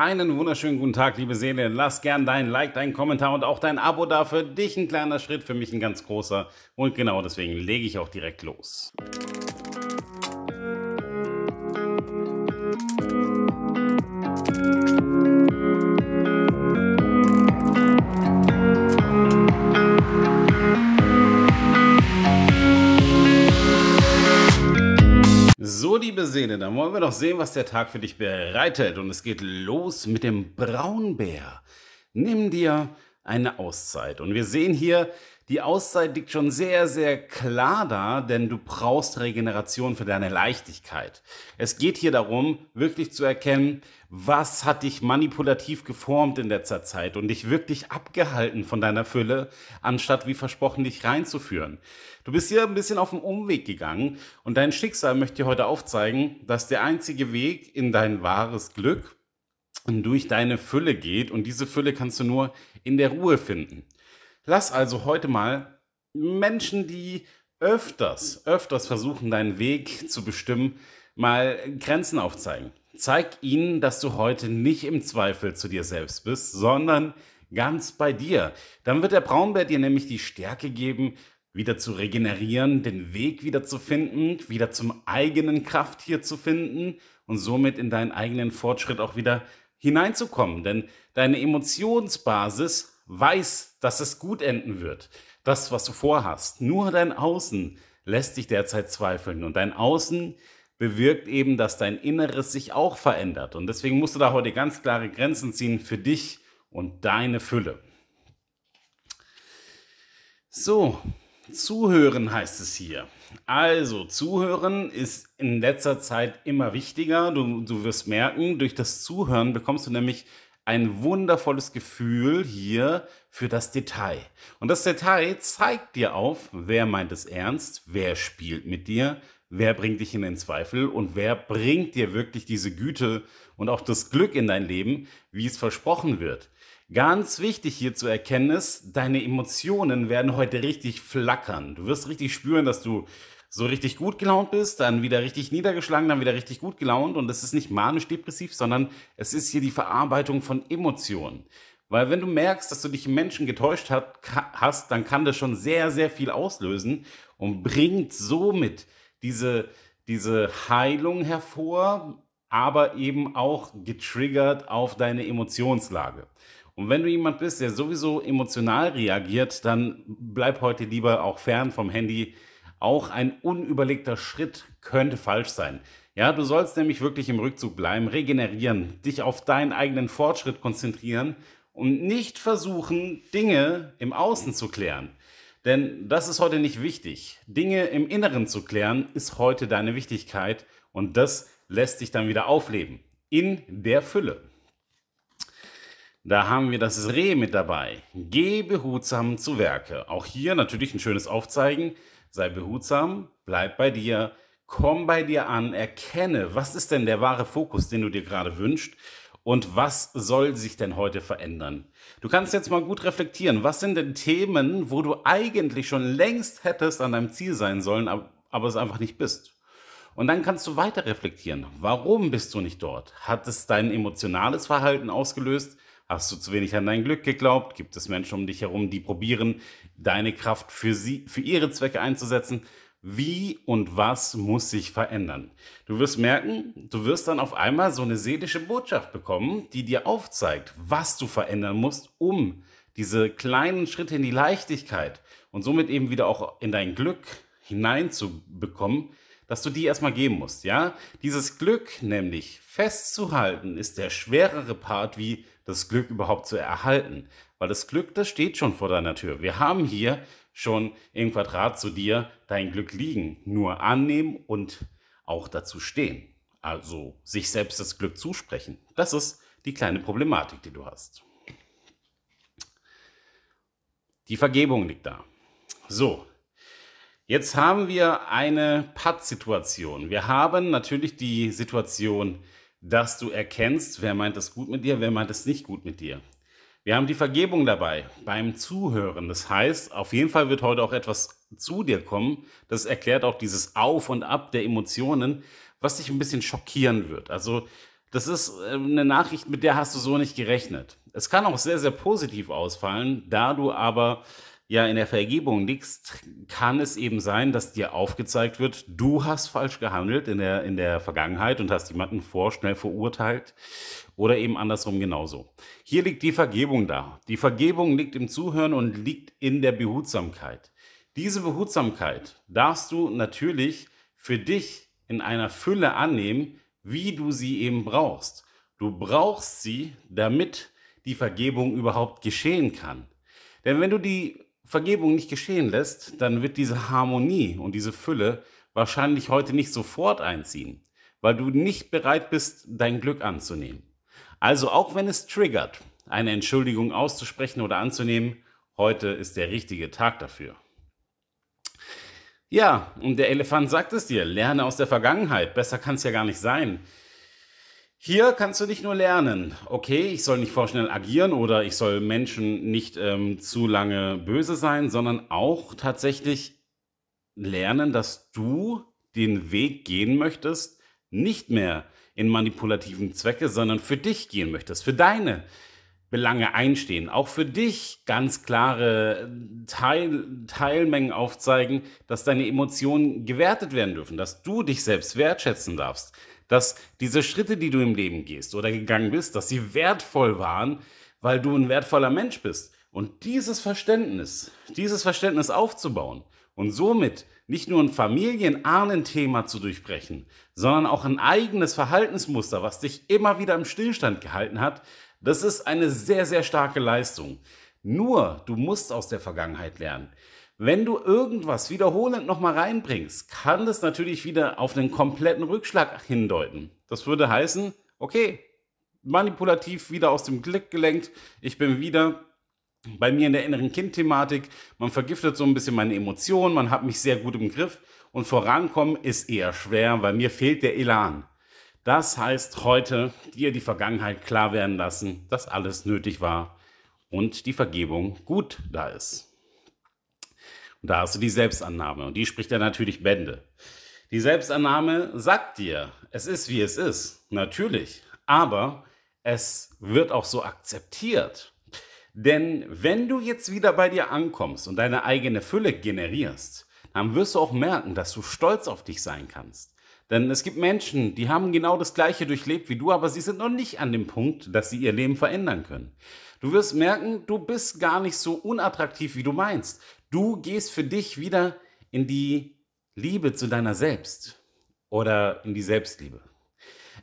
Einen wunderschönen guten Tag, liebe Seele. Lass gern dein Like, deinen Kommentar und auch dein Abo da. Für dich ein kleiner Schritt, für mich ein ganz großer. Und genau deswegen lege ich auch direkt los. Szene, dann wollen wir doch sehen, was der Tag für dich bereitet. Und es geht los mit dem Braunbär. Nimm dir eine Auszeit. Und wir sehen hier, die Auszeit liegt schon sehr, sehr klar da, denn du brauchst Regeneration für deine Leichtigkeit. Es geht hier darum, wirklich zu erkennen, was hat dich manipulativ geformt in letzter Zeit und dich wirklich abgehalten von deiner Fülle, anstatt wie versprochen dich reinzuführen. Du bist hier ein bisschen auf den Umweg gegangen und dein Schicksal möchte dir heute aufzeigen, dass der einzige Weg in dein wahres Glück durch deine Fülle geht und diese Fülle kannst du nur in der Ruhe finden. Lass also heute mal Menschen, die öfters, öfters versuchen, deinen Weg zu bestimmen, mal Grenzen aufzeigen. Zeig ihnen, dass du heute nicht im Zweifel zu dir selbst bist, sondern ganz bei dir. Dann wird der Braunbär dir nämlich die Stärke geben, wieder zu regenerieren, den Weg wieder zu finden, wieder zum eigenen Kraft hier zu finden und somit in deinen eigenen Fortschritt auch wieder hineinzukommen. Denn deine Emotionsbasis weiß, dass es gut enden wird. Das, was du vorhast. Nur dein Außen lässt dich derzeit zweifeln. Und dein Außen bewirkt eben, dass dein Inneres sich auch verändert. Und deswegen musst du da heute ganz klare Grenzen ziehen für dich und deine Fülle. So, zuhören heißt es hier. Also, zuhören ist in letzter Zeit immer wichtiger. Du, du wirst merken, durch das Zuhören bekommst du nämlich ein wundervolles Gefühl hier für das Detail. Und das Detail zeigt dir auf, wer meint es ernst, wer spielt mit dir, wer bringt dich in den Zweifel und wer bringt dir wirklich diese Güte und auch das Glück in dein Leben, wie es versprochen wird. Ganz wichtig hier zu erkennen ist, deine Emotionen werden heute richtig flackern. Du wirst richtig spüren, dass du so richtig gut gelaunt bist, dann wieder richtig niedergeschlagen, dann wieder richtig gut gelaunt. Und es ist nicht manisch-depressiv, sondern es ist hier die Verarbeitung von Emotionen. Weil wenn du merkst, dass du dich im Menschen getäuscht hat, hast, dann kann das schon sehr, sehr viel auslösen und bringt somit diese, diese Heilung hervor, aber eben auch getriggert auf deine Emotionslage. Und wenn du jemand bist, der sowieso emotional reagiert, dann bleib heute lieber auch fern vom Handy auch ein unüberlegter Schritt könnte falsch sein. Ja, du sollst nämlich wirklich im Rückzug bleiben, regenerieren, dich auf deinen eigenen Fortschritt konzentrieren und nicht versuchen, Dinge im Außen zu klären. Denn das ist heute nicht wichtig. Dinge im Inneren zu klären ist heute deine Wichtigkeit und das lässt dich dann wieder aufleben. In der Fülle. Da haben wir das Reh mit dabei. Geh behutsam zu Werke. Auch hier natürlich ein schönes Aufzeigen. Sei behutsam, bleib bei dir, komm bei dir an, erkenne, was ist denn der wahre Fokus, den du dir gerade wünschst und was soll sich denn heute verändern? Du kannst jetzt mal gut reflektieren, was sind denn Themen, wo du eigentlich schon längst hättest an deinem Ziel sein sollen, aber es einfach nicht bist. Und dann kannst du weiter reflektieren. Warum bist du nicht dort? Hat es dein emotionales Verhalten ausgelöst? Hast du zu wenig an dein Glück geglaubt? Gibt es Menschen um dich herum, die probieren, deine Kraft für sie, für ihre Zwecke einzusetzen? Wie und was muss sich verändern? Du wirst merken, du wirst dann auf einmal so eine seelische Botschaft bekommen, die dir aufzeigt, was du verändern musst, um diese kleinen Schritte in die Leichtigkeit und somit eben wieder auch in dein Glück hineinzubekommen, dass du die erstmal geben musst, ja? Dieses Glück nämlich festzuhalten ist der schwerere Part wie das Glück überhaupt zu erhalten. Weil das Glück, das steht schon vor deiner Tür. Wir haben hier schon im Quadrat zu dir dein Glück liegen. Nur annehmen und auch dazu stehen. Also sich selbst das Glück zusprechen. Das ist die kleine Problematik, die du hast. Die Vergebung liegt da. So, jetzt haben wir eine Pattsituation. Wir haben natürlich die Situation, dass du erkennst, wer meint es gut mit dir, wer meint es nicht gut mit dir. Wir haben die Vergebung dabei beim Zuhören. Das heißt, auf jeden Fall wird heute auch etwas zu dir kommen. Das erklärt auch dieses Auf und Ab der Emotionen, was dich ein bisschen schockieren wird. Also das ist ähm, eine Nachricht, mit der hast du so nicht gerechnet. Es kann auch sehr, sehr positiv ausfallen, da du aber ja in der Vergebung liegst, kann es eben sein, dass dir aufgezeigt wird, du hast falsch gehandelt in der, in der Vergangenheit und hast jemanden vorschnell verurteilt oder eben andersrum genauso. Hier liegt die Vergebung da. Die Vergebung liegt im Zuhören und liegt in der Behutsamkeit. Diese Behutsamkeit darfst du natürlich für dich in einer Fülle annehmen, wie du sie eben brauchst. Du brauchst sie, damit die Vergebung überhaupt geschehen kann. Denn wenn du die Vergebung nicht geschehen lässt, dann wird diese Harmonie und diese Fülle wahrscheinlich heute nicht sofort einziehen, weil du nicht bereit bist, dein Glück anzunehmen. Also auch wenn es triggert, eine Entschuldigung auszusprechen oder anzunehmen, heute ist der richtige Tag dafür. Ja, und der Elefant sagt es dir, lerne aus der Vergangenheit, besser kann es ja gar nicht sein. Hier kannst du nicht nur lernen, okay, ich soll nicht vorschnell agieren oder ich soll Menschen nicht ähm, zu lange böse sein, sondern auch tatsächlich lernen, dass du den Weg gehen möchtest, nicht mehr in manipulativen Zwecke, sondern für dich gehen möchtest, für deine Belange einstehen, auch für dich ganz klare äh, Teil, Teilmengen aufzeigen, dass deine Emotionen gewertet werden dürfen, dass du dich selbst wertschätzen darfst, dass diese Schritte, die du im Leben gehst oder gegangen bist, dass sie wertvoll waren, weil du ein wertvoller Mensch bist. Und dieses Verständnis, dieses Verständnis aufzubauen und somit nicht nur ein Familienahnenthema zu durchbrechen, sondern auch ein eigenes Verhaltensmuster, was dich immer wieder im Stillstand gehalten hat, das ist eine sehr, sehr starke Leistung. Nur, du musst aus der Vergangenheit lernen. Wenn du irgendwas wiederholend nochmal reinbringst, kann das natürlich wieder auf einen kompletten Rückschlag hindeuten. Das würde heißen, okay, manipulativ wieder aus dem Glück gelenkt, ich bin wieder bei mir in der inneren Kind-Thematik, man vergiftet so ein bisschen meine Emotionen, man hat mich sehr gut im Griff und vorankommen ist eher schwer, weil mir fehlt der Elan. Das heißt heute dir die Vergangenheit klar werden lassen, dass alles nötig war und die Vergebung gut da ist. Und da hast du die Selbstannahme und die spricht ja natürlich Bände. Die Selbstannahme sagt dir, es ist wie es ist, natürlich, aber es wird auch so akzeptiert. Denn wenn du jetzt wieder bei dir ankommst und deine eigene Fülle generierst, dann wirst du auch merken, dass du stolz auf dich sein kannst. Denn es gibt Menschen, die haben genau das Gleiche durchlebt wie du, aber sie sind noch nicht an dem Punkt, dass sie ihr Leben verändern können. Du wirst merken, du bist gar nicht so unattraktiv, wie du meinst. Du gehst für dich wieder in die Liebe zu deiner selbst oder in die Selbstliebe.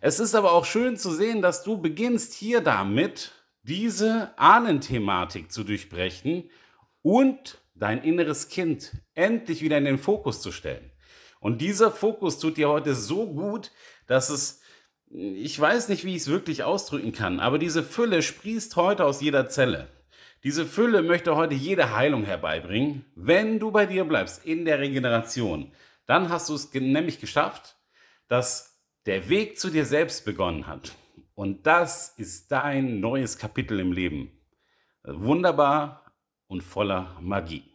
Es ist aber auch schön zu sehen, dass du beginnst hier damit, diese Ahnenthematik zu durchbrechen und dein inneres Kind endlich wieder in den Fokus zu stellen. Und dieser Fokus tut dir heute so gut, dass es, ich weiß nicht, wie ich es wirklich ausdrücken kann, aber diese Fülle sprießt heute aus jeder Zelle. Diese Fülle möchte heute jede Heilung herbeibringen. Wenn du bei dir bleibst in der Regeneration, dann hast du es nämlich geschafft, dass der Weg zu dir selbst begonnen hat. Und das ist dein neues Kapitel im Leben. Wunderbar und voller Magie.